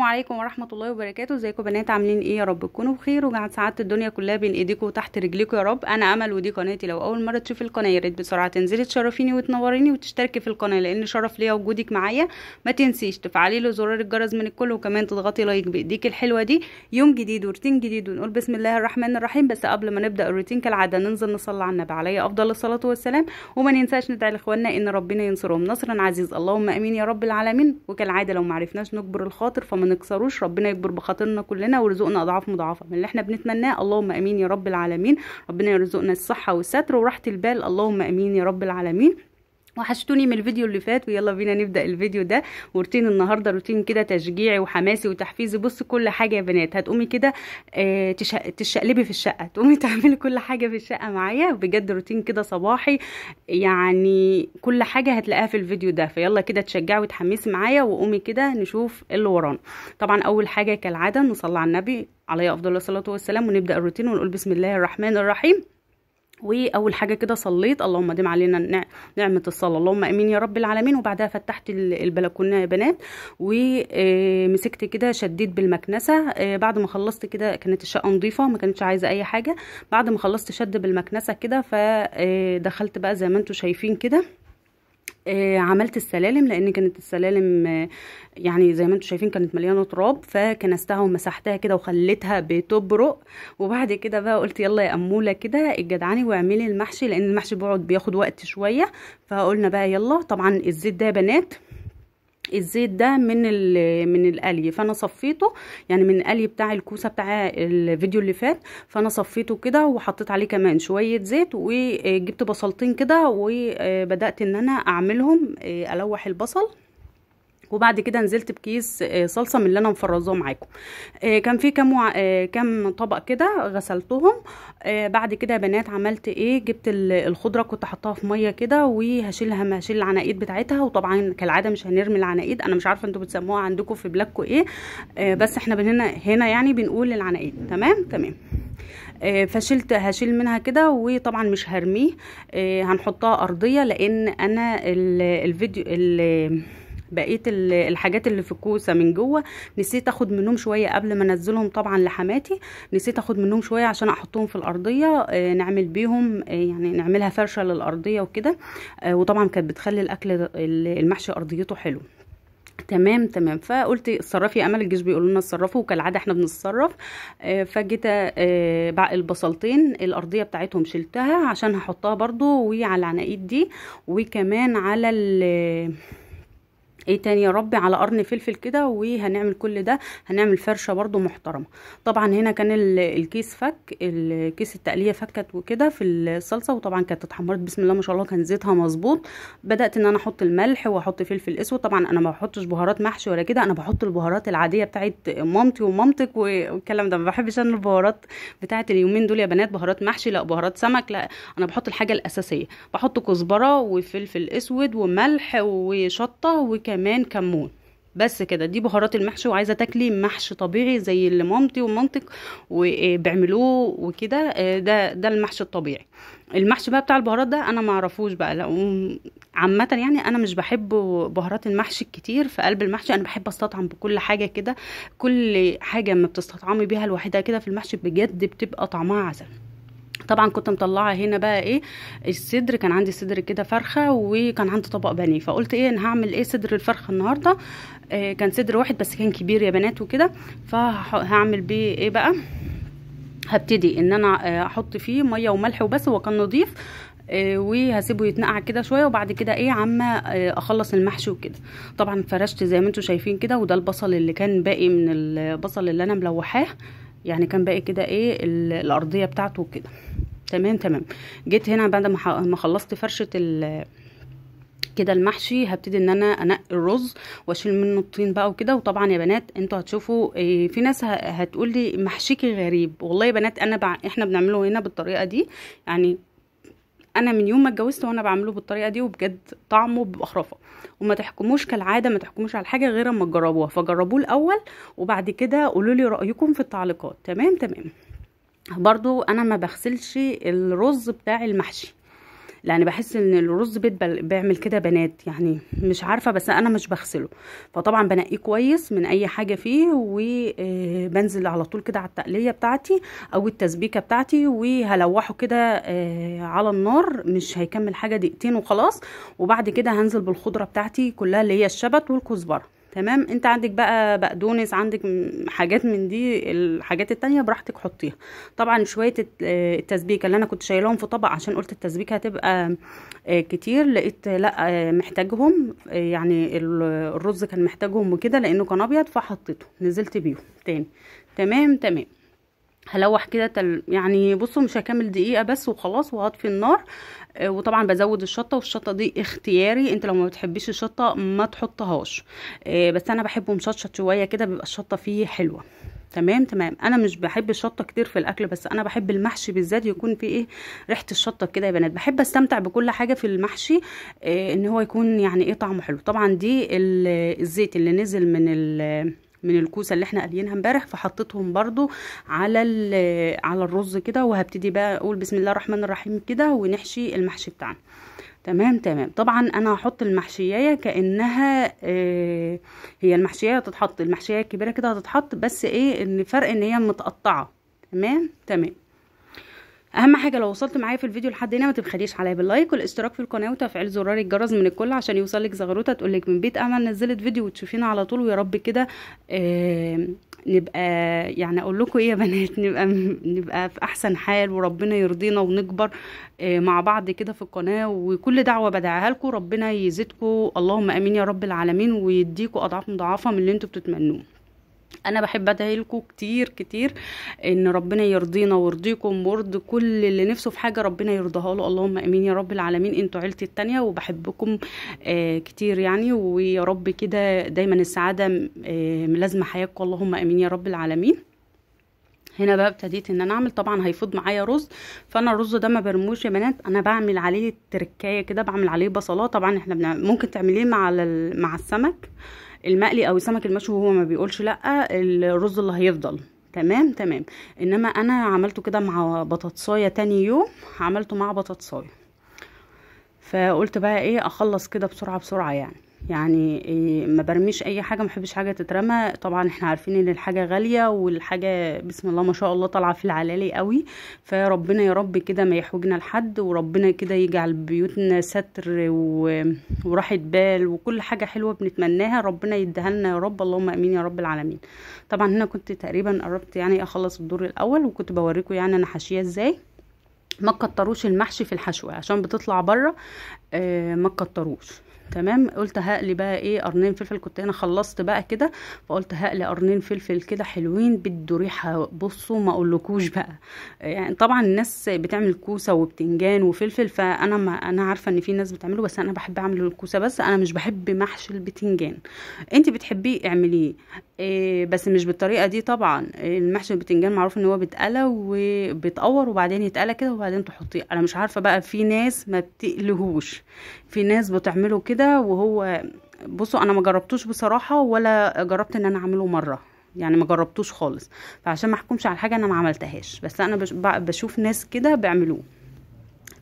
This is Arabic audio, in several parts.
السلام عليكم ورحمه الله وبركاته ازيكم بنات عاملين ايه يا رب تكونوا بخير وجعت سعاده الدنيا كلها بين ايديكم وتحت رجليكم يا رب انا امل ودي قناتي لو اول مره تشوفي القناه يا ريت بسرعه تنزلي تشرفيني وتنوريني وتشتركي في القناه لان شرف ليا وجودك معايا ما تنسيش تفعلي له زرار الجرس من الكل وكمان تضغطي لايك بايديك الحلوه دي يوم جديد وروتين جديد ونقول بسم الله الرحمن الرحيم بس قبل ما نبدا الروتين كالعاده ننزل نصلي على النبي عليه افضل الصلاه والسلام وما ننساش ندعي لاخواننا ان ربنا ينصرهم نصرا عزيز اللهم امين يا رب العالمين وكالعاده لو ما عرفناش نجبر الخاطر فمن نكسروش ربنا يكبر بخاطرنا كلنا ويرزقنا اضعاف مضاعفه من اللي احنا بنتمناه اللهم امين يا رب العالمين ربنا يرزقنا الصحه والستر وراحه البال اللهم امين يا رب العالمين وحشتوني من الفيديو اللي فات ويلا بينا نبدا الفيديو ده وروتين النهارده روتين كده تشجيعي وحماسي وتحفيزي بص كل حاجه يا بنات هتقومي كده اه تشقلبي في الشقه تقومي تعملي كل حاجه في الشقه معايا بجد روتين كده صباحي يعني كل حاجه هتلاقيها في الفيديو ده فيلا كده تشجعي وتحمسي معايا وقومي كده نشوف اللي ورانا طبعا اول حاجه كالعاده نصلي على النبي عليه افضل الصلاه والسلام ونبدا الروتين ونقول بسم الله الرحمن الرحيم واول حاجه كده صليت اللهم دم علينا نعمه الصلاه اللهم امين يا رب العالمين وبعدها فتحت البلكونه يا بنات ومسكت آه، كده شديت بالمكنسه آه، بعد ما خلصت كده كانت الشقه نظيفه ما كانتش عايزه اي حاجه بعد ما خلصت شد بالمكنسه كده فدخلت آه، بقى زي ما انتم شايفين كده آه، عملت السلالم لان كانت السلالم آه، يعني زي ما انتم شايفين كانت مليانه تراب فكنستها ومسحتها كده وخليتها بتبرق وبعد كده بقى قلت يلا يا اموله كده الجدعاني واعملي المحشي لان المحشي بيقعد بياخد وقت شويه فقلنا بقى يلا طبعا الزيت ده يا بنات الزيت ده من من القلي فانا صفيته يعني من القلي بتاع الكوسه بتاع الفيديو اللي فات فانا صفيته كده وحطيت عليه كمان شويه زيت وجبت بصلتين كده وبدات ان انا اعملهم آه، الوح البصل وبعد كده نزلت بكيس آه، صلصه من اللي انا مفرزاه معاكم آه، كان في كام آه، كام طبق كده غسلتهم بعد كده يا بنات عملت ايه جبت الخضره كنت حطاها في ميه كده وهشيلها هشيل العناقيد بتاعتها وطبعا كالعاده مش هنرمي العناقيد انا مش عارفه انتوا بتسموها عندكم في بلاكو ايه بس احنا هنا هنا يعني بنقول العناقيد تمام تمام فشلت هشيل منها كده وطبعا مش هرميه هنحطها ارضيه لان انا الفيديو بقيه الحاجات اللي في الكوسه من جوه نسيت اخد منهم شويه قبل ما انزلهم طبعا لحماتي نسيت اخد منهم شويه عشان احطهم في الارضيه آه، نعمل بيهم آه، يعني نعملها فرشه للارضيه وكده آه، وطبعا كانت بتخلي الاكل المحشي ارضيته حلو تمام تمام فقلت اتصرفي يا امل الجيش بيقولوا لنا اتصرفوا وكالعاده احنا بنتصرف فجيت بعق البصلتين الارضيه بتاعتهم شلتها عشان هحطها برضو وعلى العناقيد دي وكمان على ايه تاني يا ربي على قرن فلفل كده وهنعمل كل ده هنعمل فرشه برضو محترمه طبعا هنا كان الكيس فك الكيس التقليه فكت وكده في الصلصه وطبعا كانت اتحمرت بسم الله ما شاء الله كان زيتها مظبوط بدات ان انا احط الملح واحط فلفل اسود طبعا انا ما بحطش بهارات محشي ولا كده انا بحط البهارات العاديه بتاعت مامتي ومامتك والكلام ده ما بحبش انا البهارات بتاعت اليومين دول يا بنات بهارات محشي لا بهارات سمك لا انا بحط الحاجه الاساسيه بحط كزبره وفلفل اسود وملح وشطه وكمان كمان كمون بس كده دي بهارات المحشي وعايزه تاكلي محشي طبيعي زي اللي مامتي ومامتك آه، بيعملوه وكده آه، ده ده المحشي الطبيعي المحشي بقى بتاع البهارات ده انا ما اعرفوش بقى لا عامه يعني انا مش بحب بهارات المحشي الكتير في قلب المحشي انا بحب استطعم بكل حاجه كده كل حاجه ما بتستطعمي بيها لوحدها كده في المحشي بجد بتبقى طعمها عسل طبعا كنت مطلعه هنا بقى ايه الصدر كان عندي صدر كده فرخه وكان عندي طبق بانيه فقلت ايه انا هعمل ايه صدر الفرخه النهارده إيه كان صدر واحد بس كان كبير يا بنات وكده فهعمل بيه ايه بقى هبتدي ان انا آه، احط فيه ميه وملح وبس هو كان نضيف آه، وهسيبه يتنقع كده شويه وبعد كده ايه عما آه، اخلص المحشي وكده طبعا فرشت زي ما انتم شايفين كده وده البصل اللي كان باقي من البصل اللي انا ملوحاه يعني كان باقي كده ايه الارضيه بتاعته كده تمام تمام جيت هنا بعد ما خلصت فرشه ال كده المحشي هبتدي ان انا انقي الرز واشيل منه الطين بقى وكده وطبعا يا بنات انتوا هتشوفوا ايه في ناس هتقول لي محشيكي غريب والله يا بنات انا احنا بنعمله هنا بالطريقه دي يعني انا من يوم ما اتجوزت وانا بعمله بالطريقه دي وبجد طعمه بيبقى خرافه وما تحكموش كالعاده ما تحكموش على حاجه غير اما تجربوها فجربوه الاول وبعد كده قولوا لي رايكم في التعليقات تمام تمام برضو انا ما بغسلش الرز بتاع المحشي لان بحس ان الرز بيت بيعمل كده بنات يعني مش عارفه بس انا مش بغسله فطبعا بنقيه كويس من اي حاجه فيه وبنزل آه، على طول كده على التقليه بتاعتي او التسبيكه بتاعتي وهلوحه كده آه، على النار مش هيكمل حاجه دقيقتين وخلاص وبعد كده هنزل بالخضره بتاعتي كلها اللي هي الشبت والكزبره تمام انت عندك بقى بقدونس عندك حاجات من دي الحاجات التانية براحتك حطيها طبعا شوية آه، التسبيكة اللي انا كنت شايلهم في طبق عشان قلت التسبيكة هتبقى آه، كتير لقيت لا آه، محتاجهم يعني الرز كان محتاجهم وكده لانه كان ابيض فحطيته نزلت بيهم تاني تمام تمام هلوح كده تل... يعني بصوا مش هكمل دقيقه بس وخلاص وهطفي النار آه، وطبعا بزود الشطه والشطه دي اختياري انت لو ما بتحبيش الشطه ما تحطهاش آه، بس انا بحبه مشطشط شويه كده بيبقى الشطه فيه حلوه تمام تمام انا مش بحب الشطه كتير في الاكل بس انا بحب المحشي بالذات يكون فيه ايه ريحه الشطه كده يا بنات بحب استمتع بكل حاجه في المحشي إيه ان هو يكون يعني ايه طعمه حلو طبعا دي الزيت اللي نزل من ال من الكوسه اللي احنا قلينها امبارح فحطيتهم برضو على على الرز كده وهبتدي بقى اقول بسم الله الرحمن الرحيم كده ونحشي المحشي بتاعنا تمام تمام طبعا انا هحط المحشيه كانها آه هي المحشيه هتتحط المحشيه الكبيره كده هتتحط بس ايه ان فرق ان هي متقطعه تمام تمام اهم حاجه لو وصلت معايا في الفيديو لحد هنا ما تبخليش عليا باللايك والاشتراك في القناه وتفعيل زرار الجرس من الكل عشان يوصلك زغروته تقولك من بيت امل نزلت فيديو وتشوفينا على طول ويا رب كده نبقى يعني اقول لكم ايه يا بنات نبقى نبقى في احسن حال وربنا يرضينا ونكبر مع بعض كده في القناه وكل دعوه بدعاها لكم ربنا يزيدكم اللهم امين يا رب العالمين ويديكم اضعاف مضاعفه من اللي انتم بتتمنوه انا بحب ادعي لكم كتير كتير ان ربنا يرضينا ويرضيكم ويرضي كل اللي نفسه في حاجه ربنا يرضاها له اللهم امين يا رب العالمين انتوا عيلتي التانية وبحبكم آه كتير يعني ويا رب كده دايما السعاده آه ملازمه حياتكم اللهم امين يا رب العالمين هنا بقى ابتديت ان انا اعمل طبعا هيفوض معايا رز فانا الرز ده ما برموش يا بنات انا بعمل عليه تركايه كده بعمل عليه بصلات طبعا احنا ممكن تعمليه مع مع السمك آه المقلي او السمك المشوي هو ما بيقولش لا الرز اللي هيفضل تمام تمام انما انا عملته كده مع بطاطسايه تاني يوم عملته مع بطاطسايه فقلت بقى ايه اخلص كده بسرعه بسرعه يعني يعني إيه، ما برميش اي حاجه ما بحبش حاجه تترمى طبعا احنا عارفين ان الحاجه غاليه والحاجه بسم الله ما شاء الله طالعه في العلالي قوي فربنا يا رب كده ما يحوجنا لحد وربنا كده يجعل بيوتنا ستر و... وراحه بال وكل حاجه حلوه بنتمناها ربنا يديها لنا يا رب اللهم امين يا رب العالمين طبعا هنا كنت تقريبا قربت يعني اخلص الدور الاول وكنت بوريكم يعني انا حاشيه ازاي ما تكتروش المحشي في الحشوه عشان بتطلع بره آه ما تكتروش تمام قلت هقلي بقى ايه قرنين فلفل كنت انا خلصت بقى كده فقلت هقلي قرنين فلفل كده حلوين بدوا ريحه بصوا ما اقولكوش بقى يعني طبعا الناس بتعمل كوسه وبتنجان وفلفل فانا ما انا عارفه ان في ناس بتعمله بس انا بحب اعمل الكوسه بس انا مش بحب محشي البتنجان انت بتحبيه اعمليه إيه بس مش بالطريقه دي طبعا المحشي البتنجان معروف ان هو بيتقلى وبيتقور وبعدين يتقلى كده وبعدين تحطيه انا مش عارفه بقى في ناس ما بتقلهوش في ناس بتعمله كده كده وهو بصوا انا ما جربتوش بصراحه ولا جربت ان انا اعمله مره يعني ما جربتوش خالص فعشان ما احكمش على حاجه انا ما عملتهاش بس انا بشوف ناس كده بيعملوه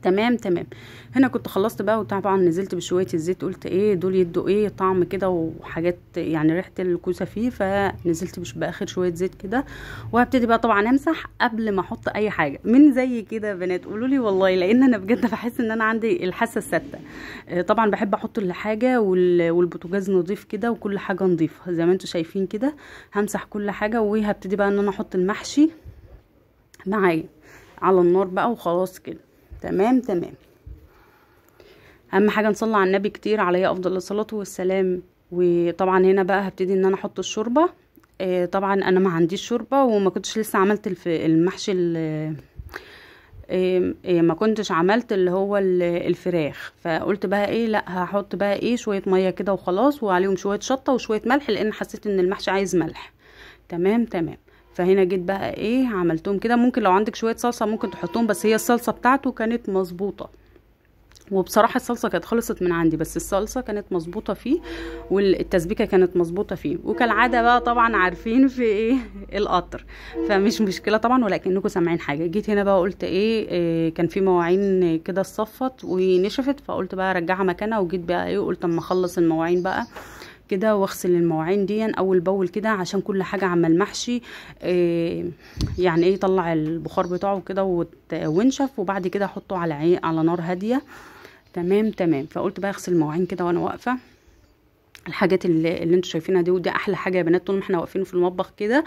تمام تمام هنا كنت خلصت بقى وطبعا نزلت بشويه الزيت قلت ايه دول يدوا ايه طعم كده وحاجات يعني ريحه الكوسه فيه فنزلت باخر شويه زيت كده وهبتدي بقى طبعا امسح قبل ما احط اي حاجه من زي كده بنات قولوا لي والله لان انا بجد بحس ان انا عندي الحاسه الثابته آه، طبعا بحب احط الحاجه والبوتاجاز نظيف كده وكل حاجه نظيفه زي ما انتم شايفين كده همسح كل حاجه وهبتدي بقى ان انا احط المحشي معايا على النار بقى وخلاص كده تمام تمام اهم حاجه نصلي على النبي كتير عليه افضل الصلاه والسلام وطبعا هنا بقى هبتدي ان انا احط الشوربه آه طبعا انا ما عنديش شوربه وما كنتش لسه عملت المحشي إيه ما كنتش عملت اللي هو الفراخ فقلت بقى ايه لا هحط بقى ايه شويه ميه كده وخلاص وعليهم شويه شطه وشويه ملح لان حسيت ان المحشي عايز ملح تمام تمام فهنا جيت بقى ايه عملتهم كده ممكن لو عندك شويه صلصه ممكن تحطهم بس هي الصلصه بتاعته كانت مظبوطه وبصراحه الصلصه كانت خلصت من عندي بس الصلصه كانت مظبوطه فيه والتسبيكه كانت مظبوطه فيه وكالعاده بقى طبعا عارفين في ايه القطر فمش مشكله طبعا ولكنكم سامعين حاجه جيت هنا بقى قلت إيه, ايه كان في مواعين كده اتصفت ونشفت فقلت بقى ارجعها مكانها وجيت بقى ايه قلت اما اخلص المواعين بقى كده واغسل المواعين دي اول باول كده عشان كل حاجه عمال محشي آه، يعني ايه يطلع البخار بتاعه كده وانشف وبعد كده احطه على على نار هاديه تمام تمام فقلت بقى اغسل المواعين كده وانا واقفه الحاجات اللي, اللي انتوا شايفينها دي ودي احلى حاجه يا بنات طول ما احنا واقفين في المطبخ كده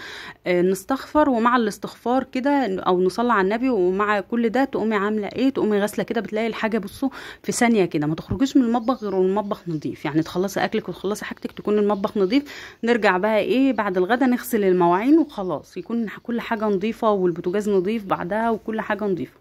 اه نستغفر ومع الاستغفار كده او نصلي على النبي ومع كل ده تقومي عامله ايه تقومي غاسله كده بتلاقي الحاجه بصوا في ثانيه كده ما تخرجيش من المطبخ غير والمطبخ نظيف يعني تخلصي اكلك وتخلصي حاجتك تكون المطبخ نظيف نرجع بقى ايه بعد الغدا نغسل المواعين وخلاص يكون كل حاجه نظيفه والبوتاجاز نظيف بعدها وكل حاجه نظيفه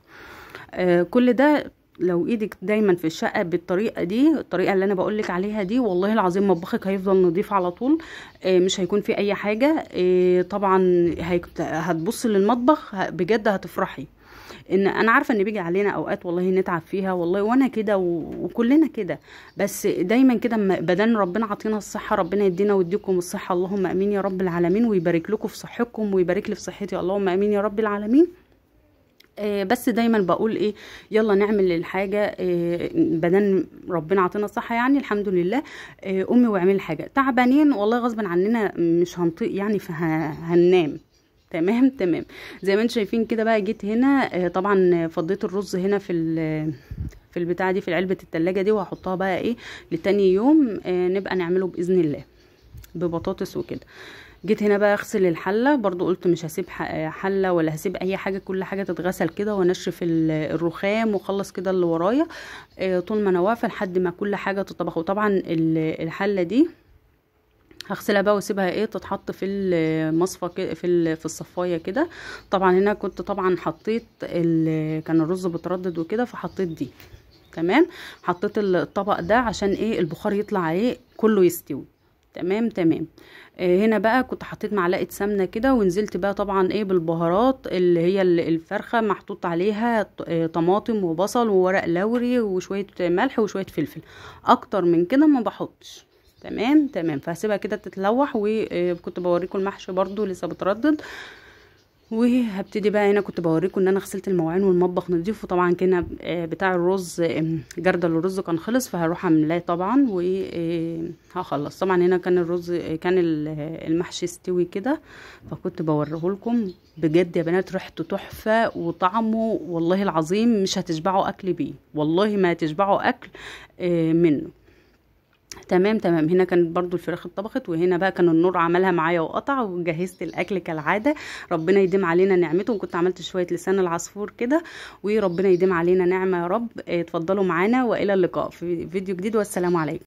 آه كل ده لو ايدك دايما في الشقه بالطريقه دي الطريقه اللي انا بقولك عليها دي والله العظيم مطبخك هيفضل نظيف على طول آه، مش هيكون في اي حاجه آه، طبعا هتبصي للمطبخ بجد هتفرحي ان انا عارفه ان بيجي علينا اوقات والله نتعب فيها والله وانا كده وكلنا كده بس دايما كده بدان ربنا عطينا الصحه ربنا يدينا ويديكم الصحه اللهم امين يا رب العالمين ويبارك لكم في صحتكم ويبارك لي في صحتي اللهم امين يا رب العالمين آه، بس دايما بقول ايه يلا نعمل الحاجه آه، بدن ربنا عطينا الصحه يعني الحمد لله امي آه، واعمل الحاجه تعبانين والله غصب عننا مش هنطيق يعني فهننام تمام تمام زي ما انتم شايفين كده بقى جيت هنا طبعا فضيت الرز هنا في في البتاعه دي في علبه التلاجة دي وهحطها بقى ايه لتاني يوم نبقى نعمله باذن الله ببطاطس وكده جيت هنا بقى اغسل الحله برضو قلت مش هسيب حله ولا هسيب اي حاجه كل حاجه تتغسل كده وانشف الرخام وخلص كده اللي ورايا آه، طول ما انا واقفه لحد ما كل حاجه تطبخ وطبعا الحله دي هغسلها بقى واسيبها ايه تتحط في المصفى في في الصفايه كده طبعا هنا كنت طبعا حطيت كان الرز بتردد وكده فحطيت دي تمام حطيت الطبق ده عشان ايه البخار يطلع عليه كله يستوي تمام تمام آه هنا بقى كنت حطيت معلقه سمنه كده ونزلت بقى طبعا ايه بالبهارات اللي هي الفرخه محطوط عليها آه، طماطم وبصل وورق لوري وشويه ملح وشويه فلفل اكتر من كده ما بحطش تمام تمام فهسيبها كده تتلوح وكنت آه، بوريكم المحشي برضو لسه بتردد وهبتدي بقى هنا كنت بوريكم ان انا غسلت المواعين والمطبخ نضيف وطبعا كان بتاع الرز جردل الرز كان خلص فهروح املاه طبعا وهخلص آه، طبعا هنا كان الرز كان المحشي استوي كده فكنت بوريه لكم بجد يا بنات ريحته تحفه وطعمه والله العظيم مش هتشبعوا اكل بيه والله ما هتشبعوا اكل آه، منه تمام تمام هنا كانت برضو الفراخ اتطبخت وهنا بقى كان النور عملها معايا وقطع وجهزت الاكل كالعاده ربنا يديم علينا نعمته وكنت عملت شويه لسان العصفور كده وربنا يديم علينا نعمه يا رب اتفضلوا معانا والى اللقاء في فيديو جديد والسلام عليكم